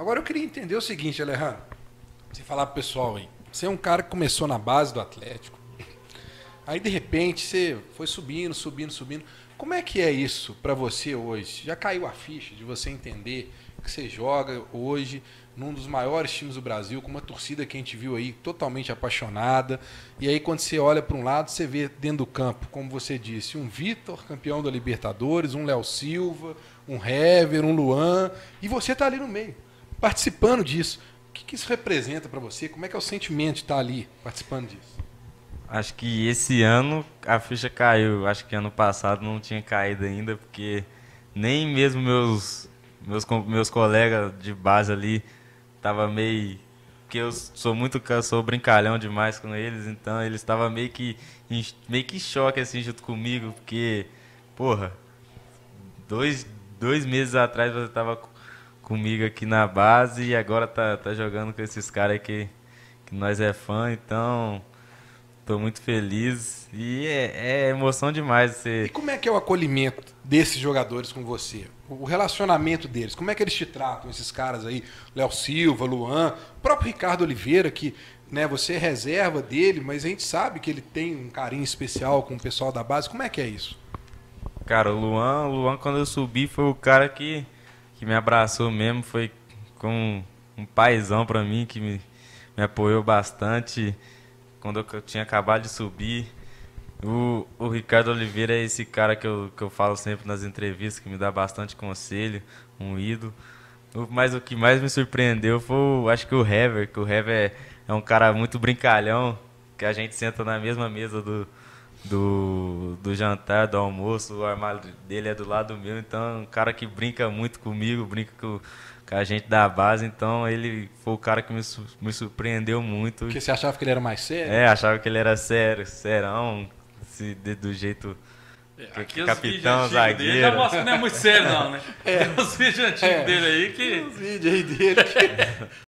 Agora eu queria entender o seguinte, Alejandro. Você falar pro pessoal aí. Você é um cara que começou na base do Atlético. Aí de repente você foi subindo, subindo, subindo. Como é que é isso para você hoje? Já caiu a ficha de você entender que você joga hoje num dos maiores times do Brasil, com uma torcida que a gente viu aí totalmente apaixonada. E aí quando você olha para um lado, você vê dentro do campo, como você disse, um Vitor, campeão da Libertadores, um Léo Silva, um Hever, um Luan, e você tá ali no meio participando disso. O que, que isso representa para você? Como é que é o sentimento de estar ali participando disso? Acho que esse ano a ficha caiu. Acho que ano passado não tinha caído ainda, porque nem mesmo meus meus meus colegas de base ali tava meio porque eu sou muito sou brincalhão demais com eles, então eles estavam meio que meio que choque assim junto comigo, porque porra, dois, dois meses atrás você tava comigo aqui na base e agora tá, tá jogando com esses caras que, que nós é fã, então tô muito feliz e é, é emoção demais. Você... E como é que é o acolhimento desses jogadores com você? O relacionamento deles, como é que eles te tratam, esses caras aí, Léo Silva, Luan, o próprio Ricardo Oliveira, que né, você é reserva dele, mas a gente sabe que ele tem um carinho especial com o pessoal da base. Como é que é isso? Cara, o Luan, o Luan quando eu subi foi o cara que que me abraçou mesmo foi como um paizão para mim, que me, me apoiou bastante quando eu tinha acabado de subir. O, o Ricardo Oliveira é esse cara que eu, que eu falo sempre nas entrevistas, que me dá bastante conselho, um ídolo. Mas o que mais me surpreendeu foi, acho que o Hever, que o Hever é, é um cara muito brincalhão, que a gente senta na mesma mesa do, do, do jantar, do almoço, o armário dele é do lado meu, então é um cara que brinca muito comigo, brinca com, com a gente da base, então ele foi o cara que me, me surpreendeu muito. Porque você achava que ele era mais sério? É, achava que ele era sério, serão, se, de, do jeito... É, aqui capitão, zagueiro. Dele, já mostra que não é muito sério, não, né? É. Tem uns vídeos antigos é. dele aí que. Tem uns vídeos aí dele que.